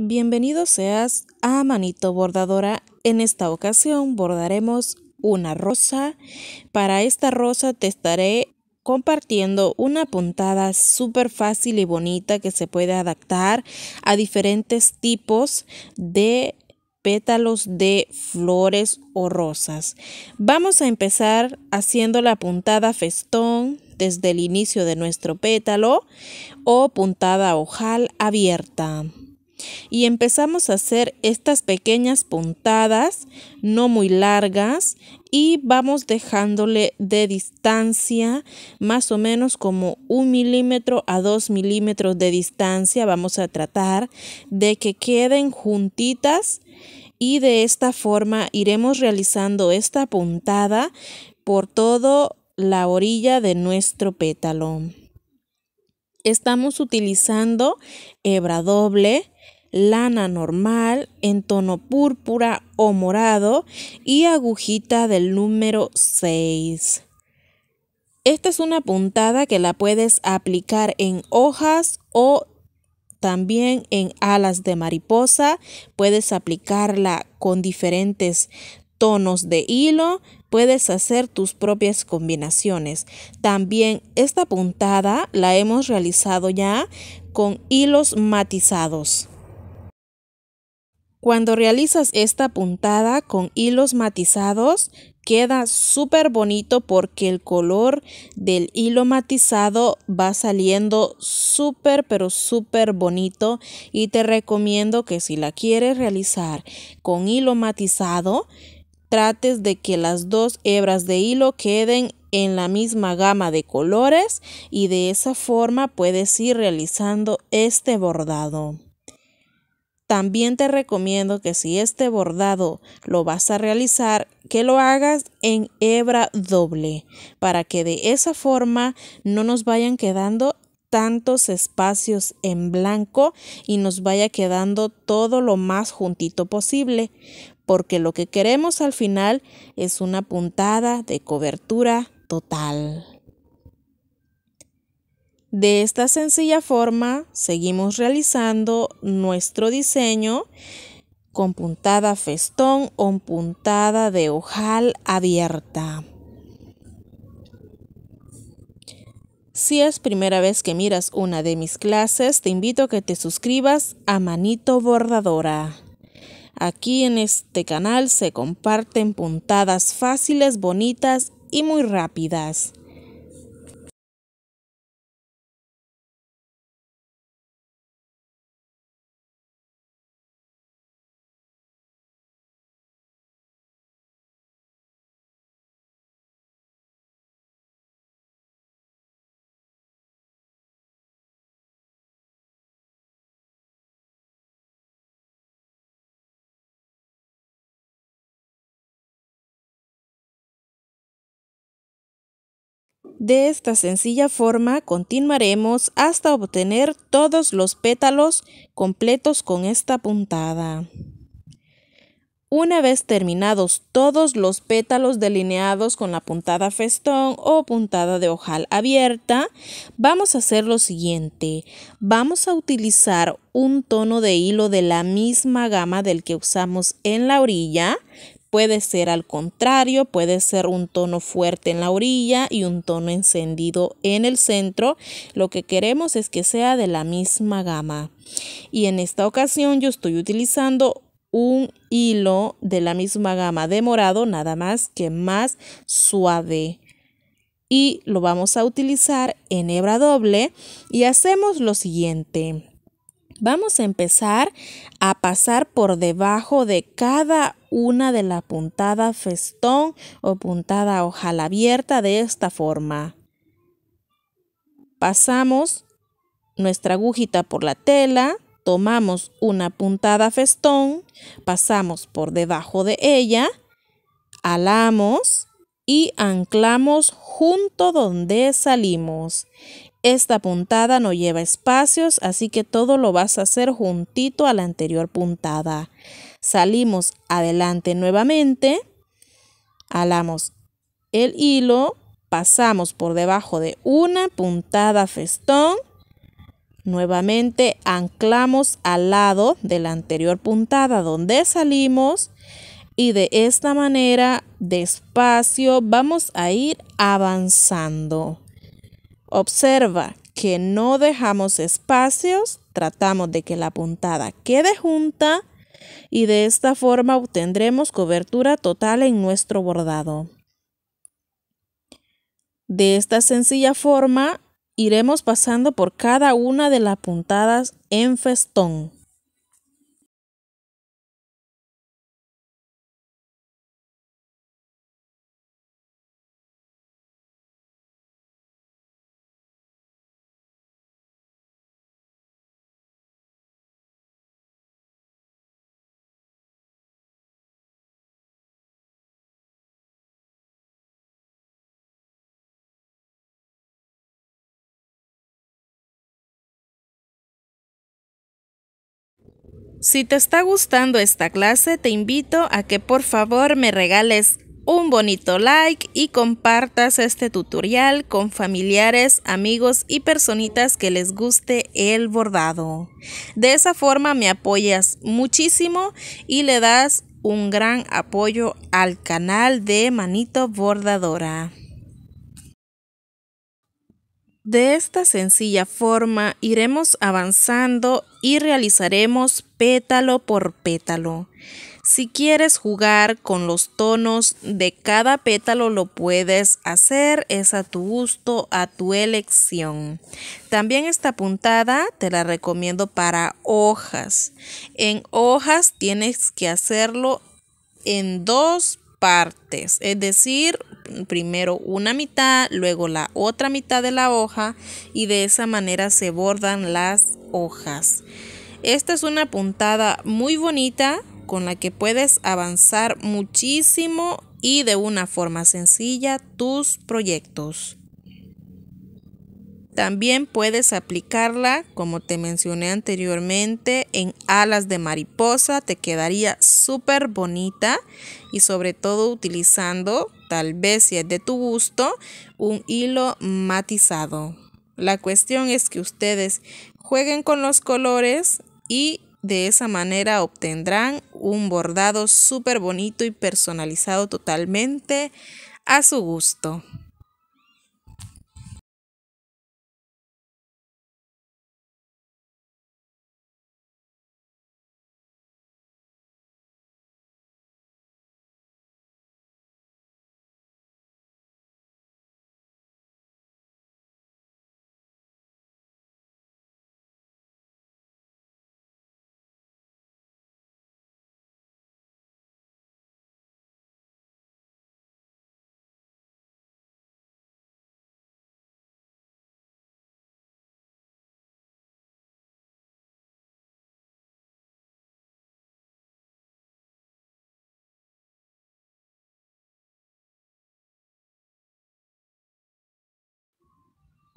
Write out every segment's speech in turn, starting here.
Bienvenido seas a Manito Bordadora. En esta ocasión bordaremos una rosa. Para esta rosa te estaré compartiendo una puntada súper fácil y bonita que se puede adaptar a diferentes tipos de pétalos de flores o rosas. Vamos a empezar haciendo la puntada festón desde el inicio de nuestro pétalo o puntada ojal abierta y empezamos a hacer estas pequeñas puntadas, no muy largas, y vamos dejándole de distancia más o menos como un milímetro a dos milímetros de distancia. Vamos a tratar de que queden juntitas y de esta forma iremos realizando esta puntada por toda la orilla de nuestro pétalo. Estamos utilizando hebra doble, lana normal en tono púrpura o morado y agujita del número 6. Esta es una puntada que la puedes aplicar en hojas o también en alas de mariposa. Puedes aplicarla con diferentes tonos de hilo, puedes hacer tus propias combinaciones. También esta puntada la hemos realizado ya con hilos matizados. Cuando realizas esta puntada con hilos matizados, queda súper bonito porque el color del hilo matizado va saliendo súper pero súper bonito y te recomiendo que si la quieres realizar con hilo matizado, trates de que las dos hebras de hilo queden en la misma gama de colores y de esa forma puedes ir realizando este bordado. También te recomiendo que si este bordado lo vas a realizar, que lo hagas en hebra doble, para que de esa forma no nos vayan quedando tantos espacios en blanco y nos vaya quedando todo lo más juntito posible, porque lo que queremos al final es una puntada de cobertura total. De esta sencilla forma seguimos realizando nuestro diseño con puntada festón o puntada de ojal abierta. Si es primera vez que miras una de mis clases, te invito a que te suscribas a Manito Bordadora. Aquí en este canal se comparten puntadas fáciles, bonitas y muy rápidas. De esta sencilla forma continuaremos hasta obtener todos los pétalos completos con esta puntada. Una vez terminados todos los pétalos delineados con la puntada festón o puntada de ojal abierta, vamos a hacer lo siguiente. Vamos a utilizar un tono de hilo de la misma gama del que usamos en la orilla, Puede ser al contrario, puede ser un tono fuerte en la orilla y un tono encendido en el centro. Lo que queremos es que sea de la misma gama. Y en esta ocasión yo estoy utilizando un hilo de la misma gama de morado, nada más que más suave. Y lo vamos a utilizar en hebra doble y hacemos lo siguiente. Vamos a empezar a pasar por debajo de cada una de la puntada festón o puntada ojal abierta de esta forma. Pasamos nuestra agujita por la tela, tomamos una puntada festón, pasamos por debajo de ella, alamos y anclamos junto donde salimos. Esta puntada no lleva espacios, así que todo lo vas a hacer juntito a la anterior puntada. Salimos adelante nuevamente, alamos el hilo, pasamos por debajo de una puntada festón, nuevamente anclamos al lado de la anterior puntada donde salimos y de esta manera despacio vamos a ir avanzando. Observa que no dejamos espacios, tratamos de que la puntada quede junta y de esta forma obtendremos cobertura total en nuestro bordado. De esta sencilla forma iremos pasando por cada una de las puntadas en festón. Si te está gustando esta clase, te invito a que por favor me regales un bonito like y compartas este tutorial con familiares, amigos y personitas que les guste el bordado. De esa forma me apoyas muchísimo y le das un gran apoyo al canal de Manito Bordadora. De esta sencilla forma iremos avanzando y realizaremos pétalo por pétalo. Si quieres jugar con los tonos de cada pétalo lo puedes hacer, es a tu gusto, a tu elección. También esta puntada te la recomiendo para hojas. En hojas tienes que hacerlo en dos partes, es decir, primero una mitad, luego la otra mitad de la hoja y de esa manera se bordan las hojas. Esta es una puntada muy bonita con la que puedes avanzar muchísimo y de una forma sencilla tus proyectos. También puedes aplicarla, como te mencioné anteriormente, en alas de mariposa. Te quedaría súper bonita y sobre todo utilizando, tal vez si es de tu gusto, un hilo matizado. La cuestión es que ustedes jueguen con los colores y de esa manera obtendrán un bordado súper bonito y personalizado totalmente a su gusto.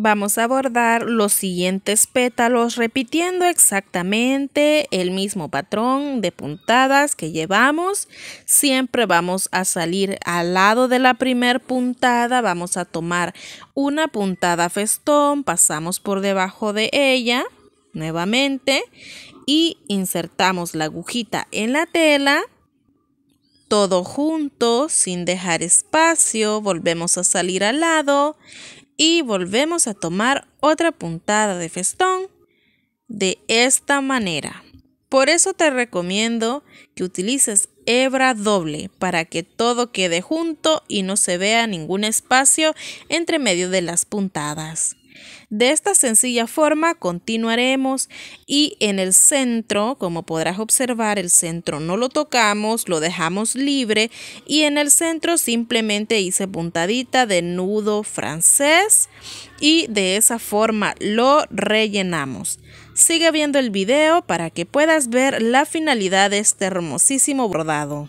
Vamos a abordar los siguientes pétalos repitiendo exactamente el mismo patrón de puntadas que llevamos. Siempre vamos a salir al lado de la primer puntada, vamos a tomar una puntada festón, pasamos por debajo de ella nuevamente y insertamos la agujita en la tela todo junto, sin dejar espacio, volvemos a salir al lado y volvemos a tomar otra puntada de festón de esta manera. Por eso te recomiendo que utilices hebra doble para que todo quede junto y no se vea ningún espacio entre medio de las puntadas. De esta sencilla forma continuaremos y en el centro, como podrás observar, el centro no lo tocamos, lo dejamos libre y en el centro simplemente hice puntadita de nudo francés y de esa forma lo rellenamos. Sigue viendo el video para que puedas ver la finalidad de este hermosísimo bordado.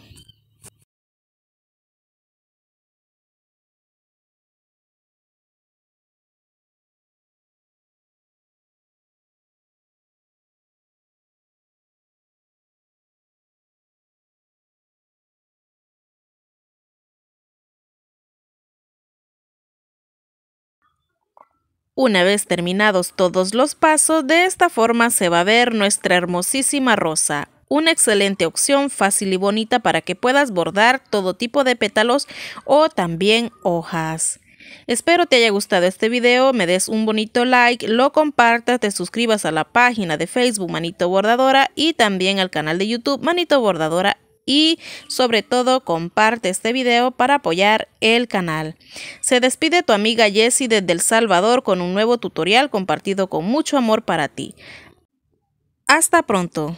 Una vez terminados todos los pasos, de esta forma se va a ver nuestra hermosísima rosa. Una excelente opción fácil y bonita para que puedas bordar todo tipo de pétalos o también hojas. Espero te haya gustado este video, me des un bonito like, lo compartas, te suscribas a la página de Facebook Manito Bordadora y también al canal de YouTube Manito Bordadora y sobre todo comparte este video para apoyar el canal. Se despide tu amiga Jessie desde El Salvador con un nuevo tutorial compartido con mucho amor para ti. Hasta pronto.